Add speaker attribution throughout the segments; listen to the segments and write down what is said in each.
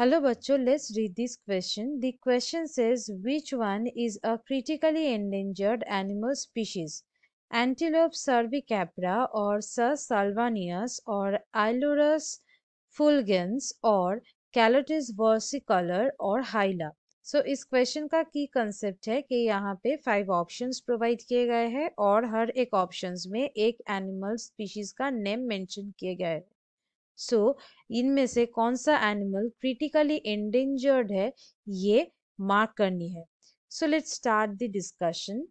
Speaker 1: hello बच्चों let's read this question the question says which one is a critically endangered animal species antelope cervicapra और sus सल्वानियस और आइलोरस फुलगेंस और कैलोटिस वर्सी colour और हाइला सो so, इस question का की कंसेप्ट है कि यहाँ पे फाइव ऑप्शंस प्रोवाइड किए गए हैं और हर एक ऑप्शंस में एक एनिमल स्पीशीज का नेम मेंशन किए गए हैं सो इनमें से कौन सा एनिमल क्रिटिकली एंडेंजर्ड है ये मार्क करनी है so let start the discussion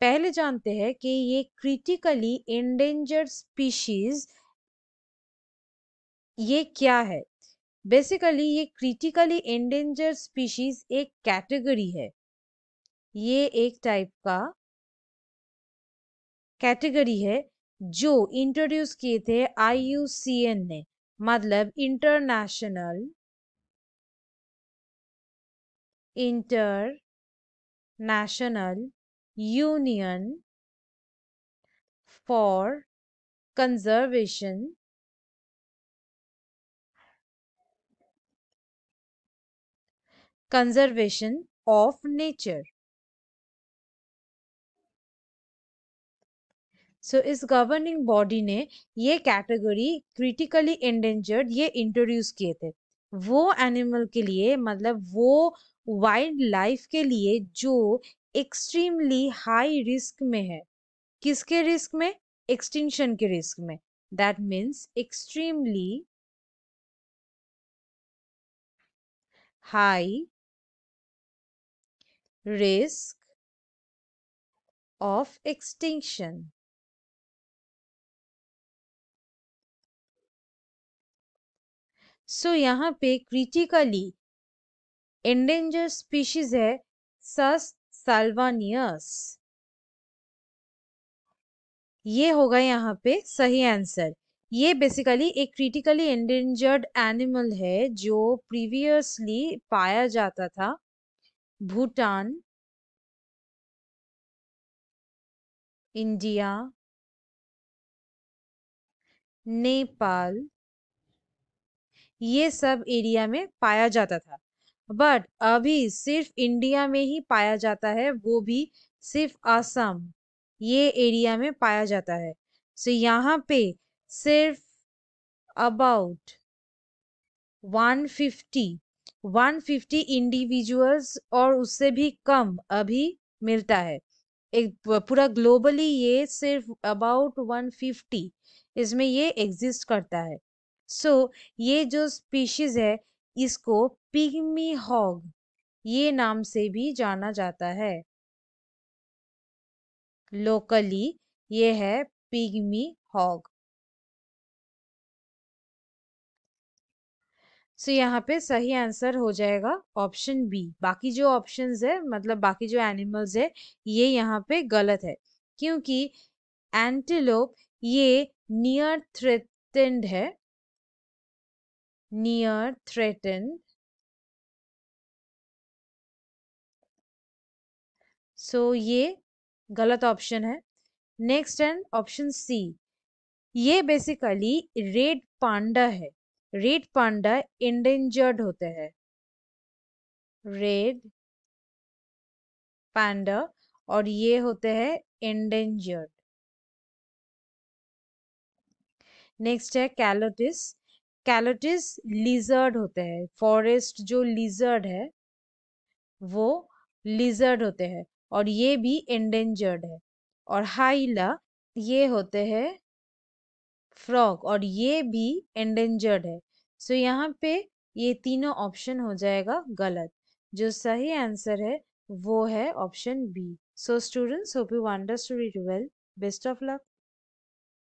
Speaker 1: पहले जानते हैं कि ये क्रिटिकली एंडेंजर्ड स्पीशीज ये क्या है बेसिकली ये क्रिटिकली एंडेंजर्ड स्पीशीज एक कैटेगरी है ये एक टाइप का कैटेगरी है जो इंट्रोड्यूस किए थे आईयूसीएन ने मतलब international
Speaker 2: international union for conservation conservation of nature
Speaker 1: so so, इस गवर्निंग बॉडी ने ये कैटेगरी क्रिटिकली एंडेंजर्ड ये इंट्रोड्यूस किए थे वो एनिमल के लिए मतलब वो वाइल्ड लाइफ के लिए जो एक्सट्रीमली हाई रिस्क में है किसके रिस्क में एक्सटिंक्शन के रिस्क में that means extremely
Speaker 2: high risk of extinction so यहाँ पे क्रिटिकली एंडेंजर
Speaker 1: स्पीशीज है सस साल्वानियस ये होगा यहाँ पे सही आंसर ये बेसिकली एक क्रिटिकली एंडेंजर्ड एनिमल है जो प्रीवियसली पाया जाता था
Speaker 2: भूटान इंडिया नेपाल
Speaker 1: ये सब एरिया में पाया जाता था बट अभी सिर्फ इंडिया में ही पाया जाता है वो भी सिर्फ असम ये एरिया में पाया जाता है सो so, यहाँ पे सिर्फ अबाउट 150 150 इंडिविजुअल्स और उससे भी कम अभी मिलता है एक पूरा ग्लोबली ये सिर्फ अबाउट 150 इसमें ये एग्जिस्ट करता है सो so, ये जो स्पीशीज़ है इसको पिग्मी हॉग ये नाम से भी जाना जाता है लोकली ये है पिग्मी हॉग सो so, यहाँ पे सही आंसर हो जाएगा ऑप्शन बी बाकी जो ऑप्शंस है मतलब बाकी जो एनिमल्स है ये यहाँ पे गलत है क्योंकि एंटीलोप ये नियर थ्रेटेंड है
Speaker 2: near threatened सो so, ये गलत ऑप्शन है
Speaker 1: नेक्स्ट एंड ऑप्शन सी ये बेसिकली रेड पांडा है रेड पांडा इंडेंजर्ड होते हैं रेड पांडा और ये होते हैं इंडेंजर्ड नेक्स्ट है कैलोटिस कैलोटिस लिजर्ड होते हैं फॉरेस्ट जो लिजर्ड है वो लिजर्ड होते हैं और ये भी एंडेंजर्ड है और हाइला ये होते हैं फ्रॉग और ये भी एंडेंजर्ड है सो so, यहाँ पे ये तीनों ऑप्शन हो जाएगा गलत जो सही आंसर है वो है option B so students hope you understood it well best of luck